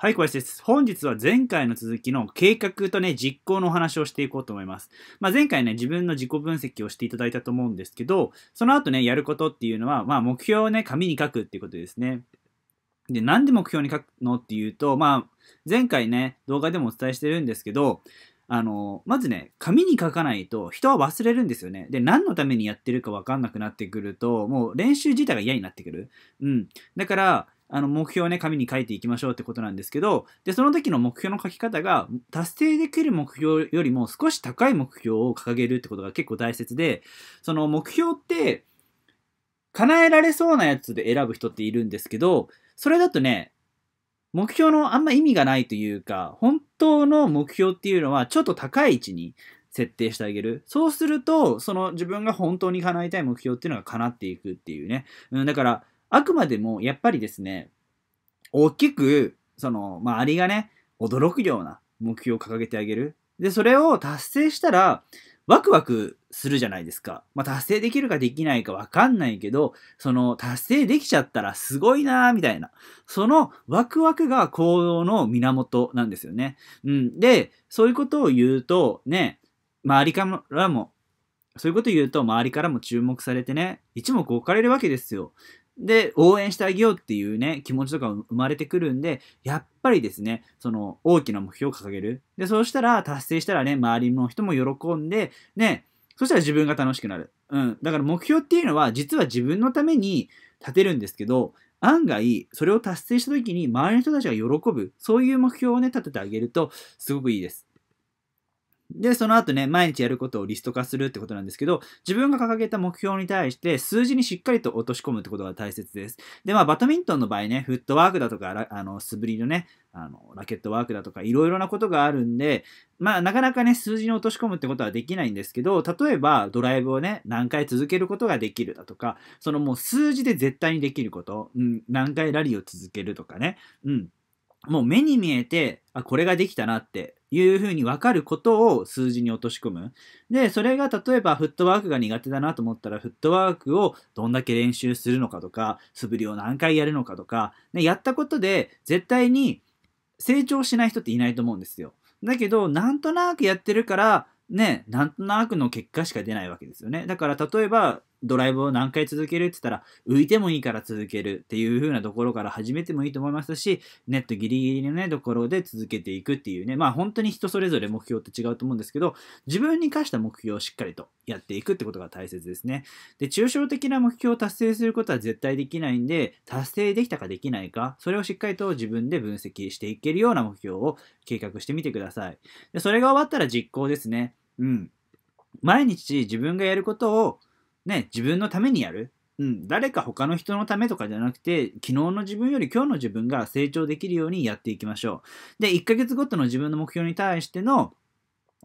はい、小林です。本日は前回の続きの計画とね、実行のお話をしていこうと思います。まあ、前回ね、自分の自己分析をしていただいたと思うんですけど、その後ね、やることっていうのは、まあ、目標をね、紙に書くっていうことですね。で、なんで目標に書くのっていうと、まあ、前回ね、動画でもお伝えしてるんですけど、あの、まずね、紙に書かないと人は忘れるんですよね。で、何のためにやってるかわかんなくなってくると、もう練習自体が嫌になってくる。うん。だから、あの、目標をね、紙に書いていきましょうってことなんですけど、で、その時の目標の書き方が、達成できる目標よりも少し高い目標を掲げるってことが結構大切で、その目標って、叶えられそうなやつで選ぶ人っているんですけど、それだとね、目標のあんま意味がないというか、本当の目標っていうのはちょっと高い位置に設定してあげる。そうすると、その自分が本当に叶えたい目標っていうのが叶っていくっていうね。うん、だから、あくまでもやっぱりですね、大きく、その、まあ、がね、驚くような目標を掲げてあげる。で、それを達成したら、ワクワクするじゃないですか。まあ、達成できるかできないかわかんないけど、その、達成できちゃったらすごいなーみたいな。そのワクワクが行動の源なんですよね。うん。で、そういうことを言うと、ね、周りからも、そういうこと言うと周りからも注目されてね、一目置かれるわけですよ。で、応援してあげようっていうね、気持ちとか生まれてくるんで、やっぱりですね、その、大きな目標を掲げる。で、そうしたら、達成したらね、周りの人も喜んで、ね、そしたら自分が楽しくなる。うん。だから目標っていうのは、実は自分のために立てるんですけど、案外、それを達成した時に周りの人たちが喜ぶ、そういう目標をね、立ててあげると、すごくいいです。で、その後ね、毎日やることをリスト化するってことなんですけど、自分が掲げた目標に対して数字にしっかりと落とし込むってことが大切です。で、まあ、バドミントンの場合ね、フットワークだとか、あの、素振りのね、あの、ラケットワークだとか、いろいろなことがあるんで、まあ、なかなかね、数字に落とし込むってことはできないんですけど、例えば、ドライブをね、何回続けることができるだとか、そのもう数字で絶対にできること、うん、何回ラリーを続けるとかね、うん。もう目に見えて、あ、これができたなっていうふうに分かることを数字に落とし込む。で、それが例えばフットワークが苦手だなと思ったら、フットワークをどんだけ練習するのかとか、素振りを何回やるのかとか、やったことで絶対に成長しない人っていないと思うんですよ。だけど、なんとなくやってるから、ね、なんとなくの結果しか出ないわけですよね。だから例えば、ドライブを何回続けるって言ったら、浮いてもいいから続けるっていう風なところから始めてもいいと思いますし、ネットギリギリのね、ところで続けていくっていうね、まあ本当に人それぞれ目標って違うと思うんですけど、自分に課した目標をしっかりとやっていくってことが大切ですね。で、抽象的な目標を達成することは絶対できないんで、達成できたかできないか、それをしっかりと自分で分析していけるような目標を計画してみてください。で、それが終わったら実行ですね。うん。毎日自分がやることをね、自分のためにやる。うん、誰か他の人のためとかじゃなくて、昨日の自分より今日の自分が成長できるようにやっていきましょう。で、1ヶ月ごとの自分の目標に対しての、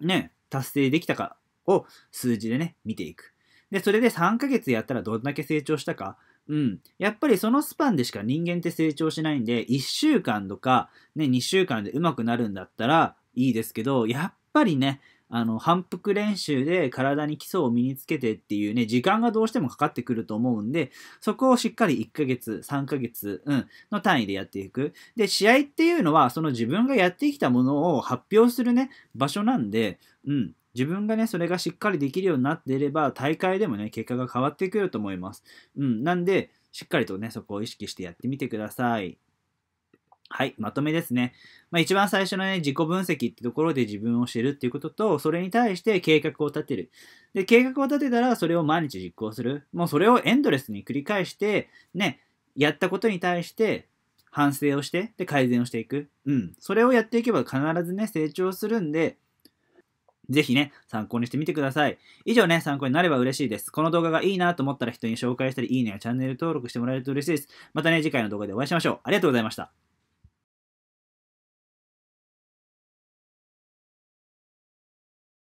ね、達成できたかを数字でね、見ていく。で、それで3ヶ月やったらどんだけ成長したか。うん。やっぱりそのスパンでしか人間って成長しないんで、1週間とか、ね、2週間でうまくなるんだったらいいですけど、やっぱりね、あの、反復練習で体に基礎を身につけてっていうね、時間がどうしてもかかってくると思うんで、そこをしっかり1ヶ月、3ヶ月、うん、の単位でやっていく。で、試合っていうのは、その自分がやってきたものを発表するね、場所なんで、うん、自分がね、それがしっかりできるようになっていれば、大会でもね、結果が変わってくると思います。うん、なんで、しっかりとね、そこを意識してやってみてください。はい、まとめですね。まあ、一番最初のね、自己分析ってところで自分を知るっていうことと、それに対して計画を立てる。で、計画を立てたら、それを毎日実行する。もうそれをエンドレスに繰り返して、ね、やったことに対して、反省をして、で、改善をしていく。うん。それをやっていけば必ずね、成長するんで、ぜひね、参考にしてみてください。以上ね、参考になれば嬉しいです。この動画がいいなと思ったら人に紹介したり、いいねやチャンネル登録してもらえると嬉しいです。またね、次回の動画でお会いしましょう。ありがとうございました。